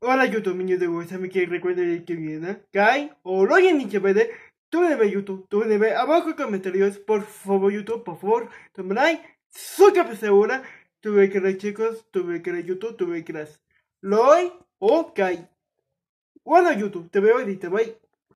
Hola YouTube, niños de gusta, me que recuerden que viene Kai o en Nichebede, tú debe YouTube, tú debe abajo en comentarios, por favor YouTube, por favor, tomen like, su segura, tuve que creer chicos, tuve que creer YouTube, tuve que creer Loy o Kai. Hola YouTube, te veo y te bye.